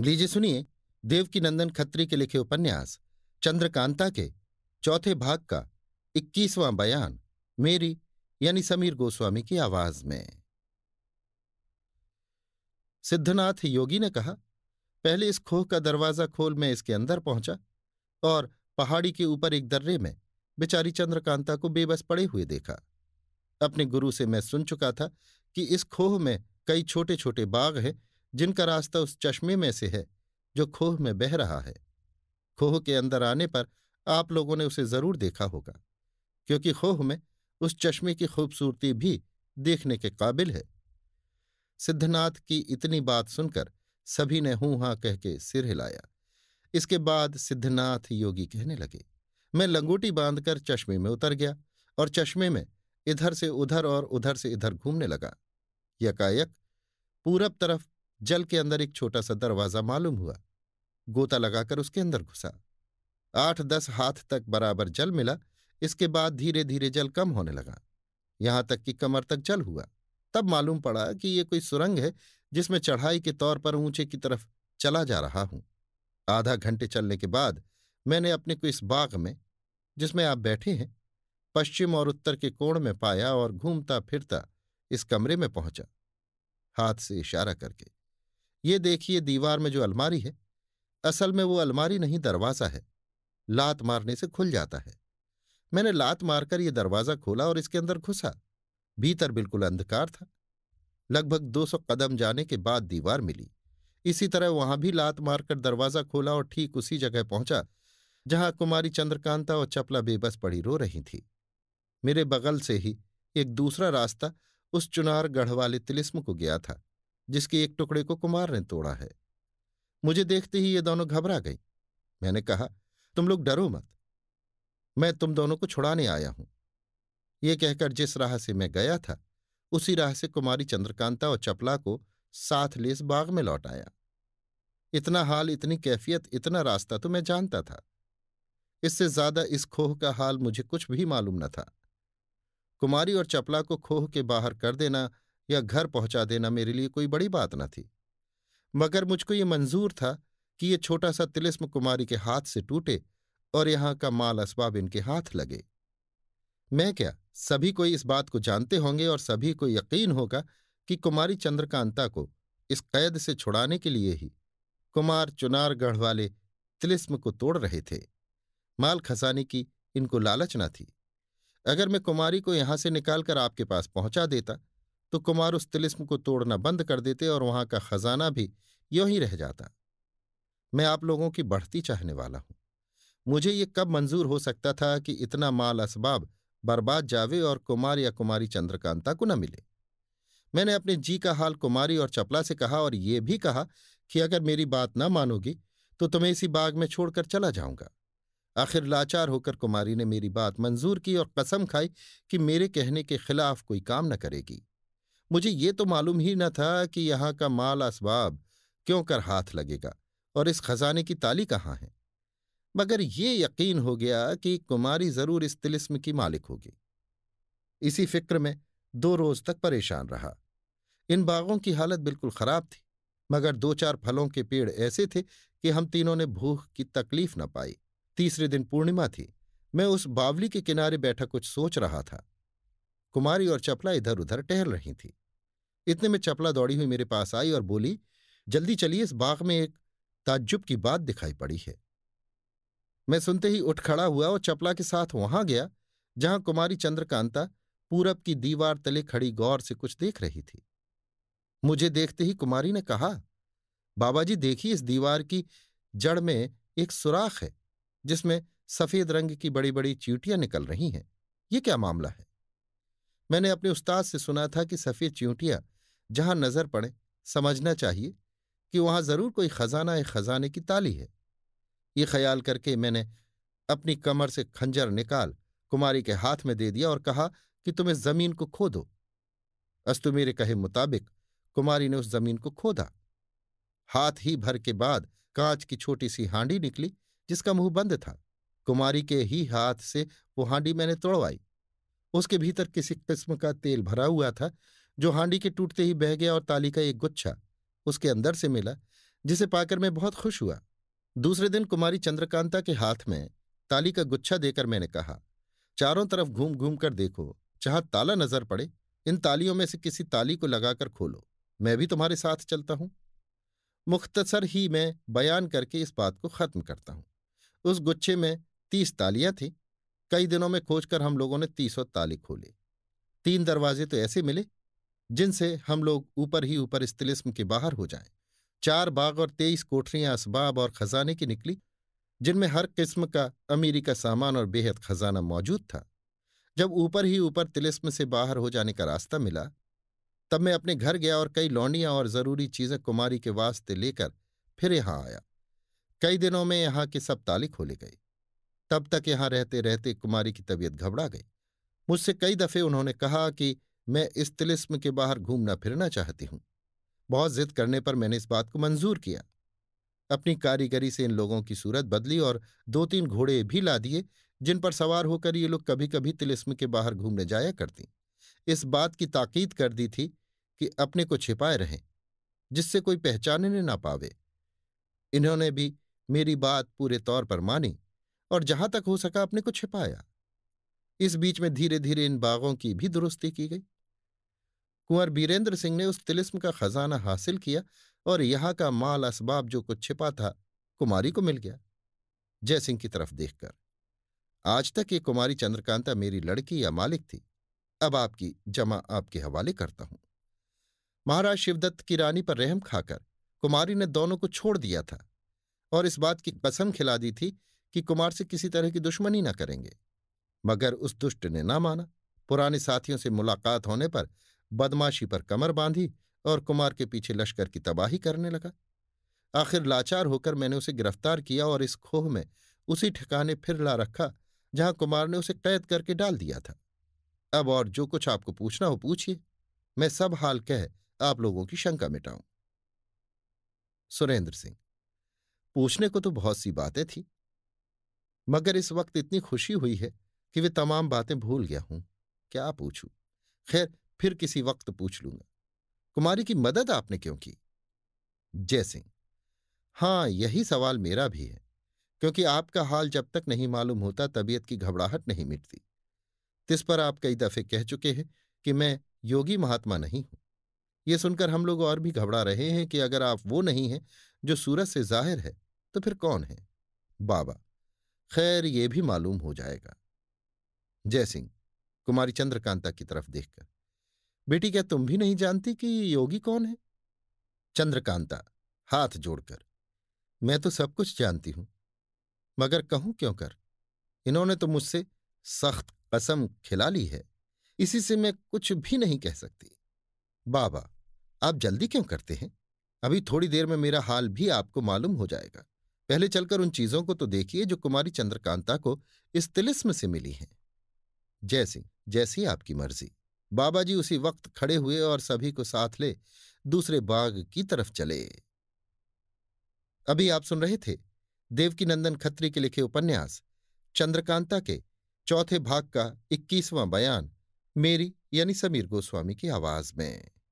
लीजिए सुनिए नंदन खत्री के लिखे उपन्यास चंद्रकांता के चौथे भाग का इक्कीसवां बयान मेरी यानी समीर गोस्वामी की आवाज में सिद्धनाथ योगी ने कहा पहले इस खोह का दरवाजा खोल मैं इसके अंदर पहुंचा और पहाड़ी के ऊपर एक दर्रे में बेचारी चंद्रकांता को बेबस पड़े हुए देखा अपने गुरु से मैं सुन चुका था कि इस खोह में कई छोटे छोटे बाग हैं जिनका रास्ता उस चश्मे में से है जो खोह में बह रहा है खोह के अंदर आने पर आप लोगों ने उसे जरूर देखा होगा क्योंकि खोह में उस चश्मे की खूबसूरती भी देखने के काबिल है सिद्धनाथ की इतनी बात सुनकर सभी ने हूं हां कह के सिर हिलाया इसके बाद सिद्धनाथ योगी कहने लगे मैं लंगोटी बांधकर चश्मे में उतर गया और चश्मे में इधर से उधर और उधर से इधर घूमने लगा यकायक पूरब तरफ जल के अंदर एक छोटा सा दरवाजा मालूम हुआ गोता लगाकर उसके अंदर घुसा आठ दस हाथ तक बराबर जल मिला इसके बाद धीरे धीरे जल कम होने लगा यहां तक कि कमर तक जल हुआ तब मालूम पड़ा कि ये कोई सुरंग है जिसमें चढ़ाई के तौर पर ऊंचे की तरफ चला जा रहा हूं आधा घंटे चलने के बाद मैंने अपने को इस बाग में जिसमें आप बैठे हैं पश्चिम और उत्तर के कोण में पाया और घूमता फिरता इस कमरे में पहुंचा हाथ से इशारा करके ये देखिए दीवार में जो अलमारी है असल में वो अलमारी नहीं दरवाज़ा है लात मारने से खुल जाता है मैंने लात मारकर ये दरवाज़ा खोला और इसके अंदर घुसा भीतर बिल्कुल अंधकार था लगभग 200 कदम जाने के बाद दीवार मिली इसी तरह वहां भी लात मारकर दरवाज़ा खोला और ठीक उसी जगह पहुंचा जहां कुमारी चंद्रकांता और चपला बेबस पड़ी रो रही थी मेरे बगल से ही एक दूसरा रास्ता उस चुनार गढ़ वाले तिलिस्म को गया था जिसके एक टुकड़े को कुमार ने तोड़ा है मुझे देखते ही ये दोनों घबरा गई मैंने कहा तुम लोग डरो मत मैं तुम दोनों को छुड़ाने आया हूं ये कहकर जिस राह से मैं गया था उसी राह से कुमारी चंद्रकांता और चपला को साथ लेस बाग में लौट आया इतना हाल इतनी कैफियत इतना रास्ता तो मैं जानता था इससे ज्यादा इस खोह का हाल मुझे कुछ भी मालूम न था कुमारी और चपला को खोह के बाहर कर देना या घर पहुंचा देना मेरे लिए कोई बड़ी बात न थी मगर मुझको ये मंजूर था कि ये छोटा सा तिलिस्म कुमारी के हाथ से टूटे और यहाँ का माल असबाब इनके हाथ लगे मैं क्या सभी कोई इस बात को जानते होंगे और सभी को यकीन होगा कि कुमारी चंद्रकांता को इस कैद से छुड़ाने के लिए ही कुमार चुनारगढ़ वाले तिलिस्म को तोड़ रहे थे माल खसाने की इनको लालच न थी अगर मैं कुमारी को यहां से निकालकर आपके पास पहुंचा देता तो कुमार उस तिलिस्म को तोड़ना बंद कर देते और वहां का खजाना भी यों ही रह जाता मैं आप लोगों की बढ़ती चाहने वाला हूं मुझे ये कब मंजूर हो सकता था कि इतना माल असबाब बर्बाद जावे और कुमार या कुमारी चंद्रकांता को न मिले मैंने अपने जी का हाल कुमारी और चपला से कहा और ये भी कहा कि अगर मेरी बात ना मानोगी तो तुम्हें इसी बाग में छोड़कर चला जाऊंगा आखिर लाचार होकर कुमारी ने मेरी बात मंजूर की और कसम खाई कि मेरे कहने के खिलाफ कोई काम न करेगी मुझे ये तो मालूम ही न था कि यहाँ का माल असबाब क्यों कर हाथ लगेगा और इस खजाने की ताली कहाँ है मगर ये यकीन हो गया कि कुमारी जरूर इस तिलिस्म की मालिक होगी इसी फिक्र में दो रोज तक परेशान रहा इन बागों की हालत बिल्कुल खराब थी मगर दो चार फलों के पेड़ ऐसे थे कि हम तीनों ने भूख की तकलीफ न पाई तीसरे दिन पूर्णिमा थी मैं उस बावली के किनारे बैठा कुछ सोच रहा था कुमारी और चपला इधर उधर टहल रही थी इतने में चपला दौड़ी हुई मेरे पास आई और बोली जल्दी चलिए इस बाग में एक ताज्जुब की बात दिखाई पड़ी है मैं सुनते ही उठ खड़ा हुआ और चपला के साथ वहां गया जहां कुमारी चंद्रकांता पूरब की दीवार तले खड़ी गौर से कुछ देख रही थी मुझे देखते ही कुमारी ने कहा बाबा जी देखिए इस दीवार की जड़ में एक सुराख है जिसमें सफेद रंग की बड़ी बड़ी चींटियां निकल रही हैं ये क्या मामला है मैंने अपने उस्ताद से सुना था कि सफेद चींटियां जहां नजर पड़े समझना चाहिए कि वहां जरूर कोई खजाना या खजाने की ताली है ये ख्याल करके मैंने अपनी कमर से खंजर निकाल कुमारी के हाथ में दे दिया और कहा कि तुम इस जमीन को खोदो अस्तु मेरे कहे मुताबिक कुमारी ने उस जमीन को खोदा हाथ ही भर के बाद कांच की छोटी सी हांडी निकली जिसका मुंह बंद था कुमारी के ही हाथ से वो हांडी मैंने तोड़वाई उसके भीतर किसी किस्म का तेल भरा हुआ था जो हांडी के टूटते ही बह गया और ताली का एक गुच्छा उसके अंदर से मिला जिसे पाकर मैं बहुत खुश हुआ दूसरे दिन कुमारी चंद्रकांता के हाथ में ताली का गुच्छा देकर मैंने कहा चारों तरफ घूम घूम कर देखो चाह ताला नजर पड़े इन तालियों में से किसी ताली को लगाकर खोलो मैं भी तुम्हारे साथ चलता हूं मुख्तसर ही मैं बयान करके इस बात को खत्म करता हूं उस गुच्छे में तीस तालियां थी कई दिनों में खोजकर हम लोगों ने तीसों ताली खोले तीन दरवाजे तो ऐसे मिले जिनसे हम लोग ऊपर ही ऊपर इस तिलिस्म के बाहर हो जाएं चार बाग और तेईस कोठरियां असबाब और खजाने की निकली जिनमें हर किस्म का अमीरी का सामान और बेहद खजाना मौजूद था जब ऊपर ही ऊपर तिलिस्म से बाहर हो जाने का रास्ता मिला तब मैं अपने घर गया और कई लौंडियां और जरूरी चीजें कुमारी के वास्ते लेकर फिर यहां आया कई दिनों में यहाँ के सब ताले खोले गए तब तक यहाँ रहते रहते कुमारी की तबीयत घबरा गई मुझसे कई दफे उन्होंने कहा कि मैं इस तिलिस्म के बाहर घूमना फिरना चाहती हूं बहुत जिद करने पर मैंने इस बात को मंजूर किया अपनी कारीगरी से इन लोगों की सूरत बदली और दो तीन घोड़े भी ला दिए जिन पर सवार होकर ये लोग कभी कभी तिलिस्म के बाहर घूमने जाया करती इस बात की ताकीद कर दी थी कि अपने को छिपाए रहें जिससे कोई पहचानने ना पावे इन्होंने भी मेरी बात पूरे तौर पर मानी और जहां तक हो सका अपने को छिपाया इस बीच में धीरे धीरे इन बागों की भी दुरुस्ती की गई कुंवर बीरेंद्र सिंह ने उस तिलिस्म का खजाना हासिल किया और यहाँ का माल असबाब जो कुछ छिपा था कुमारी को मिल गया जयसिंह की तरफ देखकर आज तक ये कुमारी चंद्रकांता मेरी लड़की या मालिक थी अब आपकी जमा आपके हवाले करता हूं महाराज शिवदत्त की रानी पर रहम खाकर कुमारी ने दोनों को छोड़ दिया था और इस बात की कसम खिला दी थी कि कुमार से किसी तरह की दुश्मनी न करेंगे मगर उस दुष्ट ने ना माना पुराने साथियों से मुलाकात होने पर बदमाशी पर कमर बांधी और कुमार के पीछे लश्कर की तबाही करने लगा आखिर लाचार होकर मैंने उसे गिरफ्तार किया और इस खोह में उसी ठिकाने फिर ला रखा जहां कुमार ने उसे कैद करके डाल दिया था अब और जो कुछ आपको पूछना हो पूछिए मैं सब हाल कह आप लोगों की शंका मिटाऊं सुरेंद्र सिंह पूछने को तो बहुत सी बातें थी मगर इस वक्त इतनी खुशी हुई है कि वे तमाम बातें भूल गया हूं क्या पूछूं खैर फिर किसी वक्त पूछ लूंगा कुमारी की मदद आपने क्यों की जयसिंह हां यही सवाल मेरा भी है क्योंकि आपका हाल जब तक नहीं मालूम होता तबीयत की घबराहट नहीं मिटती तिस पर आप कई दफे कह चुके हैं कि मैं योगी महात्मा नहीं हूं यह सुनकर हम लोग और भी घबरा रहे हैं कि अगर आप वो नहीं हैं जो सूरज से जाहिर है तो फिर कौन है बाबा खैर ये भी मालूम हो जाएगा जयसिंह कुमारी चंद्रकांता की तरफ देखकर बेटी क्या तुम भी नहीं जानती कि योगी कौन है चंद्रकांता हाथ जोड़कर मैं तो सब कुछ जानती हूं मगर कहूं क्यों कर इन्होंने तो मुझसे सख्त कसम खिला ली है इसी से मैं कुछ भी नहीं कह सकती बाबा आप जल्दी क्यों करते हैं अभी थोड़ी देर में मेरा हाल भी आपको मालूम हो जाएगा पहले चलकर उन चीजों को तो देखिए जो कुमारी चंद्रकांता को इस तिलिस्म से मिली हैं जय सिंह जैसी आपकी मर्जी बाबाजी उसी वक्त खड़े हुए और सभी को साथ ले दूसरे बाग की तरफ चले अभी आप सुन रहे थे देवकीनंदन खत्री के लिखे उपन्यास चंद्रकांता के चौथे भाग का इक्कीसवां बयान मेरी यानी समीर गोस्वामी की आवाज में